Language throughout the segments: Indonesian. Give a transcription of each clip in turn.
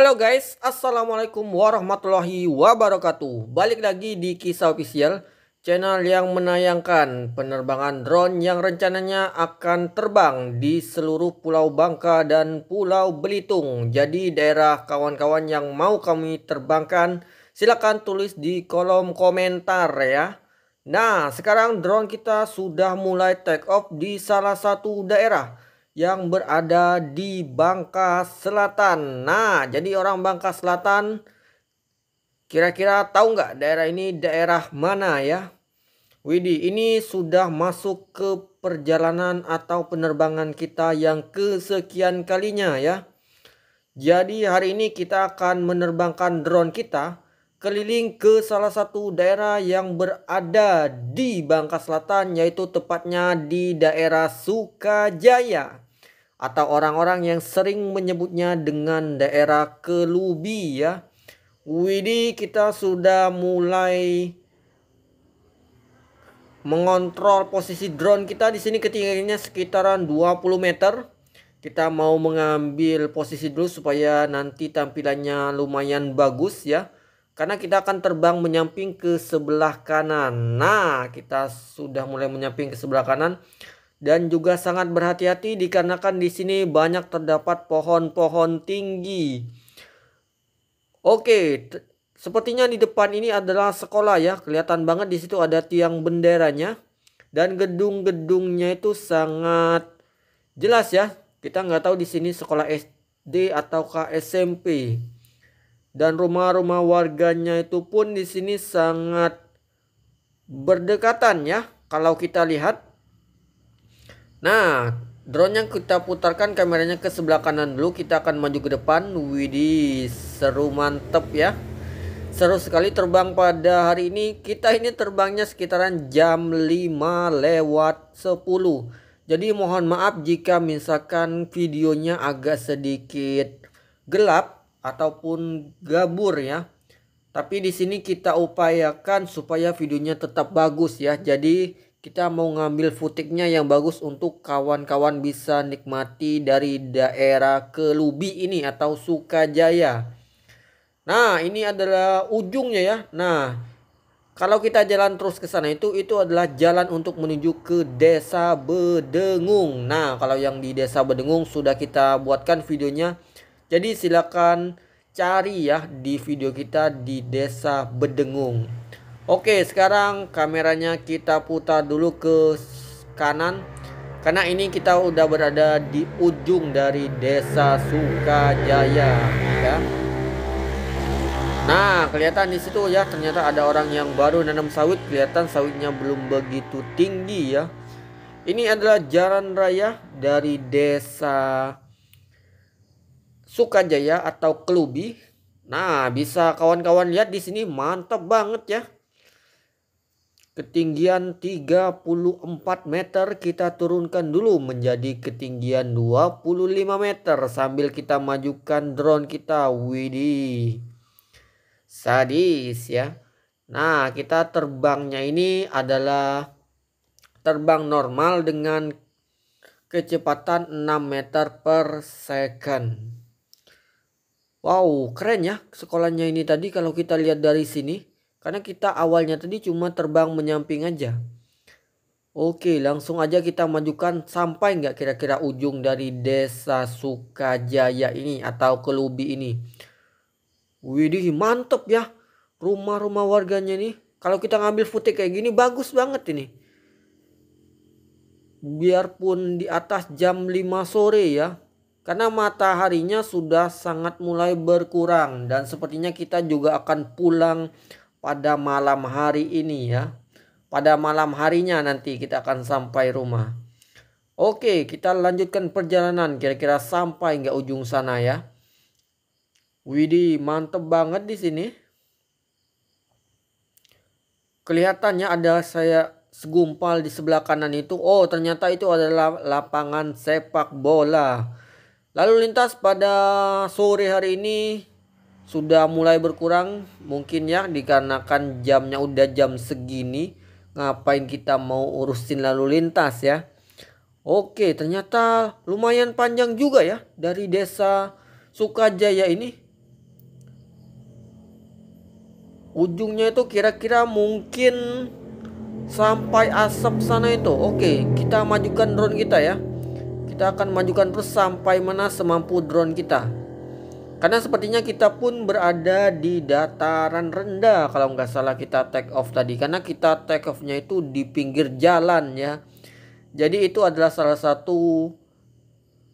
Halo guys, Assalamualaikum warahmatullahi wabarakatuh Balik lagi di Kisah Official Channel yang menayangkan penerbangan drone yang rencananya akan terbang di seluruh Pulau Bangka dan Pulau Belitung Jadi daerah kawan-kawan yang mau kami terbangkan Silahkan tulis di kolom komentar ya Nah sekarang drone kita sudah mulai take off di salah satu daerah yang berada di Bangka Selatan. Nah, jadi orang Bangka Selatan kira-kira tahu nggak daerah ini daerah mana ya? Widi, ini sudah masuk ke perjalanan atau penerbangan kita yang kesekian kalinya ya. Jadi hari ini kita akan menerbangkan drone kita keliling ke salah satu daerah yang berada di Bangka Selatan yaitu tepatnya di daerah Sukajaya atau orang-orang yang sering menyebutnya dengan daerah Kelubi ya. Widi kita sudah mulai mengontrol posisi drone kita di sini ketinggiannya sekitaran 20 meter. Kita mau mengambil posisi dulu supaya nanti tampilannya lumayan bagus ya. Karena kita akan terbang menyamping ke sebelah kanan. Nah, kita sudah mulai menyamping ke sebelah kanan dan juga sangat berhati-hati dikarenakan di sini banyak terdapat pohon-pohon tinggi. Oke, sepertinya di depan ini adalah sekolah ya. Kelihatan banget di situ ada tiang benderanya dan gedung-gedungnya itu sangat jelas ya. Kita nggak tahu di sini sekolah SD ataukah SMP. Dan rumah-rumah warganya itu pun di sini sangat berdekatan ya. Kalau kita lihat Nah, drone yang kita putarkan kameranya ke sebelah kanan dulu. Kita akan maju ke depan. Widih, seru mantep ya. Seru sekali terbang pada hari ini. Kita ini terbangnya sekitaran jam 5 lewat 10. Jadi mohon maaf jika misalkan videonya agak sedikit gelap ataupun gabur ya. Tapi di sini kita upayakan supaya videonya tetap bagus ya. Jadi kita mau ngambil footage-nya yang bagus untuk kawan-kawan bisa nikmati dari daerah Kelubi ini atau Sukajaya. Nah, ini adalah ujungnya ya. Nah, kalau kita jalan terus ke sana itu itu adalah jalan untuk menuju ke Desa Bedengung. Nah, kalau yang di Desa Bedengung sudah kita buatkan videonya. Jadi silakan cari ya di video kita di Desa Bedengung. Oke, sekarang kameranya kita putar dulu ke kanan karena ini kita udah berada di ujung dari Desa Sukajaya ya. Nah, kelihatan di situ ya ternyata ada orang yang baru nanam sawit, kelihatan sawitnya belum begitu tinggi ya. Ini adalah jalan raya dari Desa Sukajaya atau Kelubi. Nah, bisa kawan-kawan lihat di sini mantap banget ya ketinggian 34 meter kita turunkan dulu menjadi ketinggian 25 meter sambil kita majukan drone kita widih sadis ya nah kita terbangnya ini adalah terbang normal dengan kecepatan 6 meter per second wow keren ya sekolahnya ini tadi kalau kita lihat dari sini karena kita awalnya tadi cuma terbang menyamping aja. Oke, langsung aja kita majukan sampai nggak kira-kira ujung dari desa Sukajaya ini atau Kelubi ini. Widih, mantep ya. Rumah-rumah warganya nih. Kalau kita ngambil footage kayak gini, bagus banget ini. Biarpun di atas jam 5 sore ya. Karena mataharinya sudah sangat mulai berkurang. Dan sepertinya kita juga akan pulang pada malam hari ini ya. Pada malam harinya nanti kita akan sampai rumah. Oke, kita lanjutkan perjalanan kira-kira sampai nggak ujung sana ya. Widih, mantep banget di sini. Kelihatannya ada saya segumpal di sebelah kanan itu. Oh, ternyata itu adalah lapangan sepak bola. Lalu lintas pada sore hari ini sudah mulai berkurang mungkin ya dikarenakan jamnya udah jam segini ngapain kita mau urusin lalu lintas ya Oke ternyata lumayan panjang juga ya dari desa Sukajaya ini ujungnya itu kira-kira mungkin sampai asap sana itu Oke kita majukan drone kita ya kita akan majukan terus sampai mana semampu drone kita karena sepertinya kita pun berada di dataran rendah kalau nggak salah kita take off tadi. Karena kita take offnya itu di pinggir jalan ya. Jadi itu adalah salah satu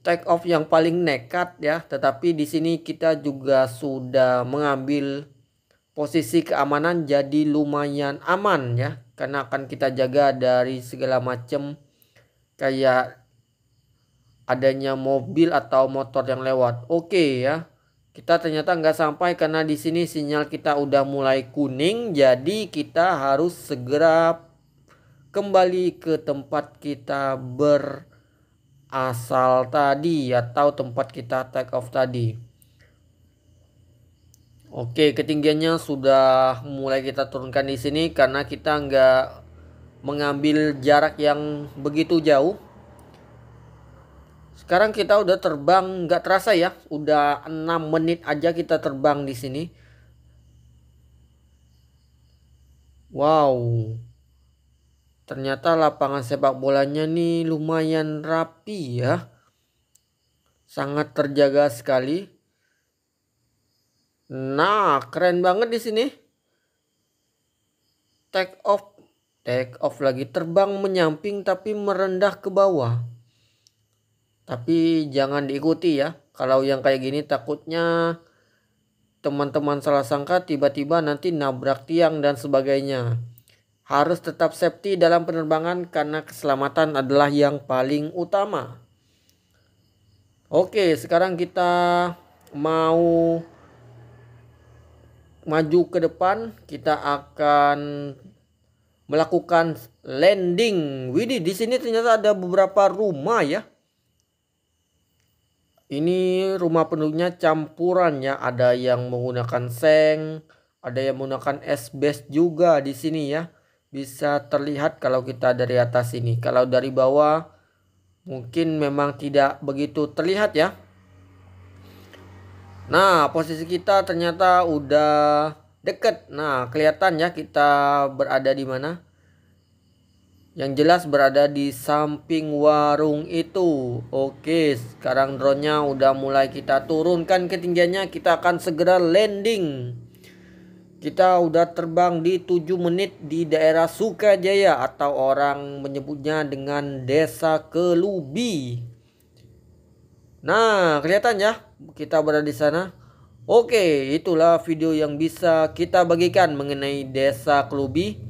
take off yang paling nekat ya. Tetapi di sini kita juga sudah mengambil posisi keamanan jadi lumayan aman ya. Karena akan kita jaga dari segala macam kayak adanya mobil atau motor yang lewat. Oke okay, ya kita ternyata nggak sampai karena di sini sinyal kita udah mulai kuning jadi kita harus segera kembali ke tempat kita berasal tadi atau tempat kita take off tadi Oke ketinggiannya sudah mulai kita turunkan di sini karena kita nggak mengambil jarak yang begitu jauh sekarang kita udah terbang nggak terasa ya, udah 6 menit aja kita terbang di sini. Wow. Ternyata lapangan sepak bolanya nih lumayan rapi ya. Sangat terjaga sekali. Nah, keren banget di sini. Take off. Take off lagi terbang menyamping tapi merendah ke bawah. Tapi jangan diikuti ya. Kalau yang kayak gini takutnya teman-teman salah sangka tiba-tiba nanti nabrak tiang dan sebagainya. Harus tetap safety dalam penerbangan karena keselamatan adalah yang paling utama. Oke, sekarang kita mau maju ke depan, kita akan melakukan landing. Widih, di sini ternyata ada beberapa rumah ya. Ini rumah penduduknya campuran ya, ada yang menggunakan seng, ada yang menggunakan es base juga di sini ya. Bisa terlihat kalau kita dari atas ini. Kalau dari bawah mungkin memang tidak begitu terlihat ya. Nah, posisi kita ternyata udah deket. Nah, kelihatan ya kita berada di mana yang jelas berada di samping warung itu. Oke, sekarang drone-nya udah mulai kita turunkan ketinggiannya. Kita akan segera landing. Kita udah terbang di 7 menit di daerah Sukajaya atau orang menyebutnya dengan Desa Kelubi. Nah, kelihatan ya kita berada di sana. Oke, itulah video yang bisa kita bagikan mengenai Desa Kelubi.